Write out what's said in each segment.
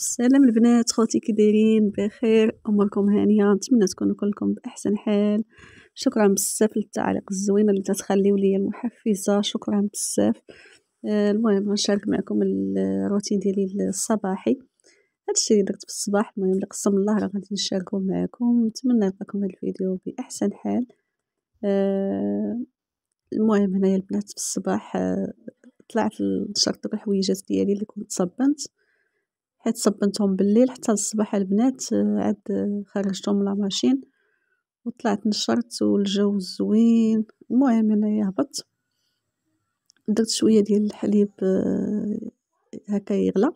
السلام البنات خوتي كي دايرين بخير اموركم هانيه نتمنى تكونوا كلكم باحسن حال شكرا بزاف للتعليق الزوينه اللي تتخليو ليا المحفزه شكرا بزاف آه، المهم غنشارك معكم الروتين ديالي الصباحي هادشي اللي درت في الصباح المهم اللي قسم الله راه غادي نشاركو معكم نتمنى يلقاكم هاد الفيديو باحسن حال آه، المهم هنايا البنات في الصباح آه، طلعت نشرت الحويجات ديالي اللي كنت صبنت حيت صبنتهم بالليل حتى الصباح البنات آه، عاد آه، خرجتهم لاماشين وطلعت نشرت والجو زوين المهم انايا هبطت درت شويه ديال الحليب آه، هكا يغلى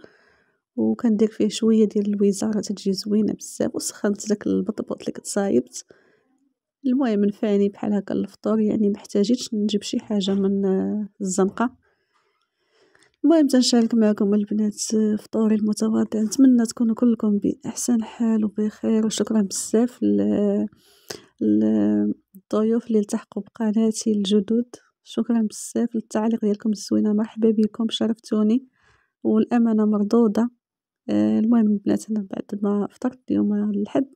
وكندير فيه شويه ديال الويزاره تجي زوينه بزاف وسخنت داك البطبوط اللي كتصايبت المهم نفعني بحال هكا الفطور يعني محتاجيتش نجيب شي حاجه من الزنقه المهم تنشارك معكم البنات فطوري المتواضع نتمنى تكونوا كلكم باحسن حال وبخير وشكرا بزاف الضيوف اللي التحقوا بقناتي الجدد شكرا بزاف للتعليق ديالكم الزوينه مرحبا بكم شرفتوني والامانه مردوده آه، المهم البنات انا بعد ما فطرت اليوم الحد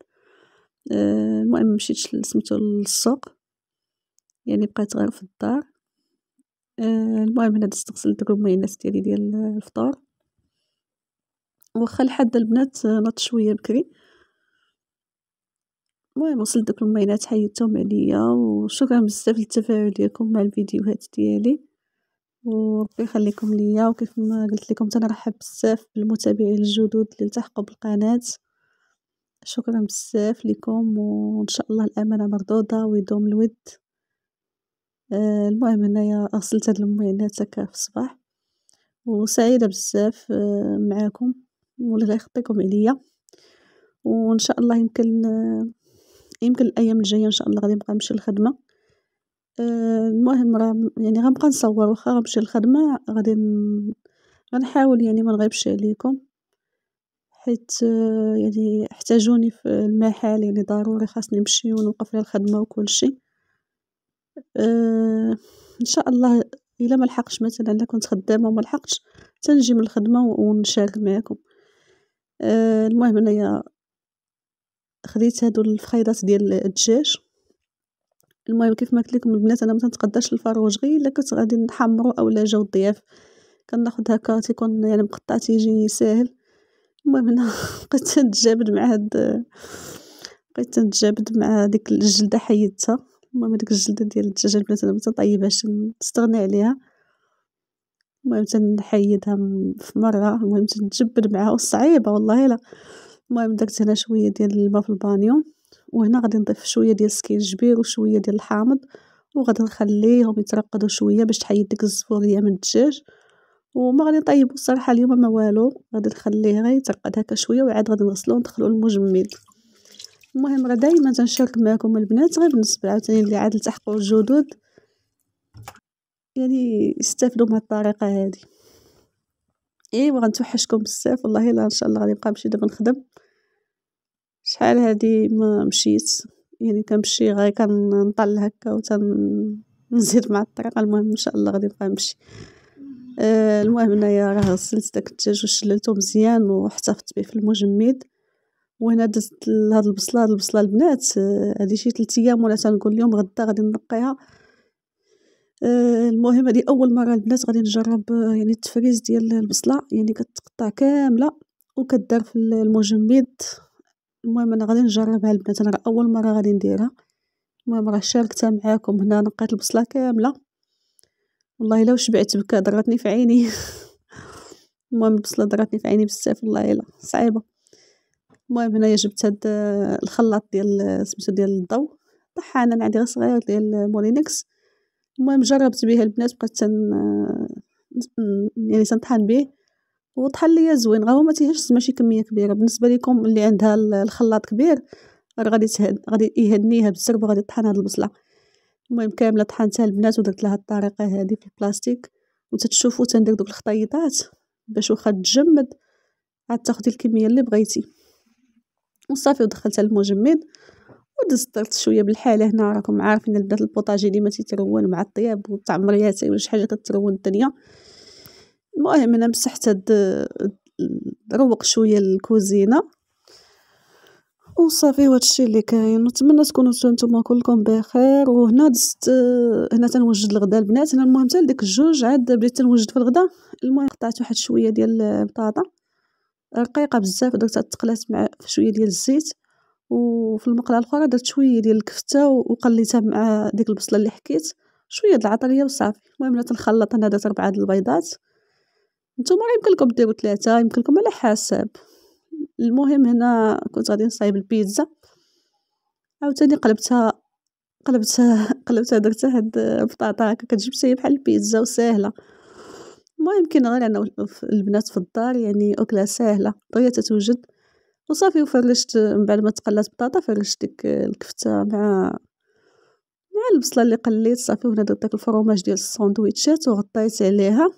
آه، المهم مشيت سميتو للسوق يعني بقيت غير في الدار آه، المهم انا دزت غسلت دوك المايونيز ديالي ديال الفطور وخا الحد البنات آه، نط شويه بكري المهم غسلت دوك المايونات حيدتهم عليا وشكرا بزاف للتفاعل ديالكم مع الفيديوهات ديالي وربي يخليكم ليا وكيف ما قلت لكم تنرحب بزاف بالمتابعين الجدد اللي التحقوا بالقناه شكرا بزاف لكم وان شاء الله الامانه مردوده ويدوم الود آه، المهم أنايا غسلت هاد المايلات هكا في الصباح وسعيدة بزاف آه، معاكم والله يخطيكم عليا وان شاء الله يمكن آه، يمكن الايام الجايه ان شاء الله غادي نبقى نمشي للخدمه المهم راه يعني غنبقى نصور واخا غنمشي للخدمه غادي غنحاول يعني ما نغيبش عليكم حيت يعني احتاجوني في المحل يعني ضروري خاصني نمشي ونوقف للخدمه وكل شيء آه، ان شاء الله الا ما لحقش مثلا الا كنت خدامه وما لحقتش تنجي من الخدمه ونشارك معكم آه، المهم انايا خديت هادو الفخيضات ديال الدجاج المهم كيف ما قلت لكم البنات انا ما تنتقداش الفروج غير الا كنت غادي نحمرو اولا جاو الضياف كناخد هكا تيكون يعني مقطع تيجيني ساهل المهم انا بقيت تنتجابد مع هاد بقيت تنتجابد مع ديك الجلده حيدتها المهم ديك الجلده ديال الدجاجه البنات انا ما تنطيبهاش نستغنى عليها المهم تنحيدها في مره المهم تنجبد معها وصعيبه والله الا المهم درت هنا شويه ديال الماء في البانيو وهنا غادي نضيف شويه ديال السكينجبير وشويه ديال الحامض وغادي نخليهم يترقدوا شويه باش تحيد ديك الزفوريه من الدجاج وما غادي نطيبو الصراحه اليوم ما والو غادي نخليه غير يترقد هكا شويه وعاد غادي نغسلو وندخلو المجمد المهم راه دائما تنشارك معكم البنات غير بالنسبه عاوتاني اللي عاد التحقوا الجدد يعني يستافدوا من الطريقه هذه ايوا غنتوحشكم بزاف والله الا ان شاء الله غادي نبقى نمشي دابا نخدم شحال هادي ما مشيت يعني كنمشي غير كنطل هكا وتنزيد مع الطريقه المهم ان شاء الله غادي نبقى نمشي آه، المهم هنايا راه غسلت داك الدجاج وشللته مزيان وحتفظت به في المجمد وهنا دزت هاد البصله هاد البصله البنات آه، هادي شي 3 ايام ولا تنقول اليوم غدا غادي نقيها آه، المهم هادي اول مره البنات غادي نجرب آه، يعني التفريز ديال البصله يعني كتقطع كامله وكدار في المجمد المهم انا غادي نجربها البنات انا اول مره غادي نديرها المهم راه شاركتها معاكم هنا نقيت البصله كامله والله الا شبعت بكا ضرتني في عيني المهم البصله ضرتني في عيني بزاف والله الا صعيبه المهم هنايا جبت هاد الخلاط ديال سميتو ديال الضوء طحان انا عندي غير صغير ديال مولينكس المهم جربت بها البنات بقيت تن يعني تنطحن به وطحن ليا زوين غير ما تيهش ماشي كميه كبيره بالنسبه لكم اللي عندها الخلاط كبير راه غادي تهد غادي يهنيها بالزرب وغادي طحن هاد البصله المهم كامله طحنتها البنات ودرت لها الطريقه هذه في البلاستيك وتتشوفوا تندير دوك الخطيطات باش واخا تجمد عاد تاخدي الكميه اللي بغيتي وصافي ودخلتها للمجمد ودزت شويه بالحاله هنا راكم عارفين البنات البوطاجي ديما تيترون مع الطياب وطعم رياتي ولا شي حاجه كترون الدنيا المهم انا مسحت هاد روق شويه الكوزينه وصافي وهادشي اللي كاين نتمنى تكونوا نتوما كلكم بخير وهنا دست هنا تنوجد الغداء البنات انا المهم حتى ديك الجوج عاد بديت تنوجد في الغداء المهم قطعت واحد شويه ديال البطاطا رقيقه بزاف درتها تقلات مع شويه ديال الزيت وفي المقله الاخرى درت شويه ديال الكفته وقليتها مع ديك البصله اللي حكيت شويه د العطريه وصافي المهم تنخلط انا درت اربعه د البيضات نتوما يمكن لكم ديروا ثلاثه يمكن لكم على حسب المهم هنا كنت غادي نصايب البيتزا عاوتاني قلبتها قلبتها قلبتها درتها هاد البطاطا هكا كتجيب بحال البيتزا وساهله ما يمكن غير أنا البنات في الدار يعني أكلة سهلة دغيا تتوجد وصافي وفرشت من بعد ما تقلات بطاطا فرشت ديك الكفتة مع مع البصله اللي قليت صافي وهنا درت داك الفرماج ديال الساندويتشات وغطيت عليها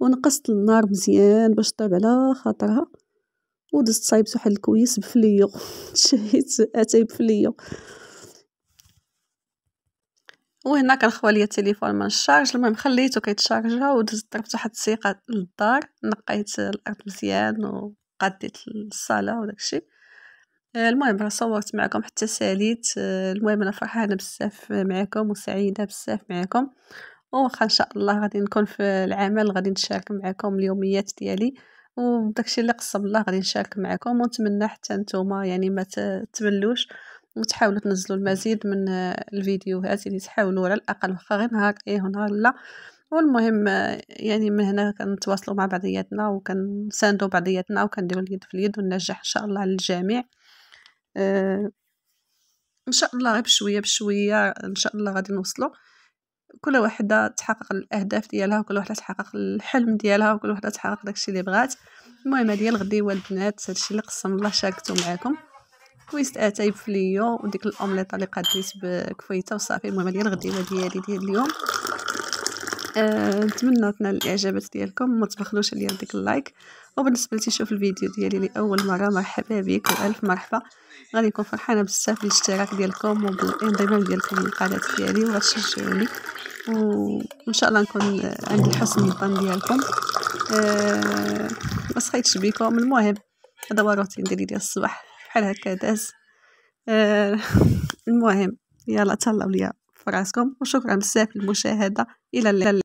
ونقصت النار مزيان باش طيب على خاطرها ودزت صايبت واحد الكويس بفليو تشهيت اتاي بفليو وهنا كنخوى ليا التليفون من الشارج المهم خليته كيتشارجا ودزت ضربت واحد السيقه للدار نقيت الارض مزيان وقديت الصاله وداكشي آه، المهم راه صورت معكم حتى ساليت آه، المهم انا فرحانه بزاف معكم وسعيده بزاف معكم وخا ان شاء الله غادي نكون في العمل غادي نشارك معكم اليوميات ديالي وداكشي اللي قسم الله غادي نشارك معكم ونتمنى حتى نتوما يعني ما تملوش وتحاولوا تنزلوا المزيد من الفيديوهات اللي يعني تحاولوا على الاقل واخا غير نهار ايه ونهار لا والمهم يعني من هنا كنتواصلوا مع بعضياتنا وكنساندوا بعضياتنا وكنديروا اليد في اليد وننجح ان شاء الله للجميع أه ان شاء الله غير بشويه بشويه ان شاء الله غادي نوصلوا كل وحده تحقق الاهداف ديالها وكل وحده تحقق الحلم ديالها وكل وحده تحقق داكشي اللي بغات المهم هي غدي والبنات هادشي اللي قسم الله شاركته معاكم كويست اتاي بفليو وديك الاومليطه اللي قديت بكفيته وصافي المهم هي الغديوه ديالي ديال اليوم آه، نتمنى تنال الاعجابات ديالكم ما تبخلوش عليا ديك اللايك وبالنسبه اللي تيشوف الفيديو ديالي لاول مره مرحبا بك والف مرحبا غادي نكون فرحانه بزاف بالاشتراك ديالكم وبالانضمام ديالكم للقناه ديالي وغتشجعوني وان شاء الله نكون عندي حسن الظن ديالكم أه ما سخيتش بكم المهم هذا هو الروتين ديالي ديال الصباح بحال هكا داز آه، المهم يلا تهلاو ليا فراسكم وشكرا بزاف للمشاهده الى اللقاء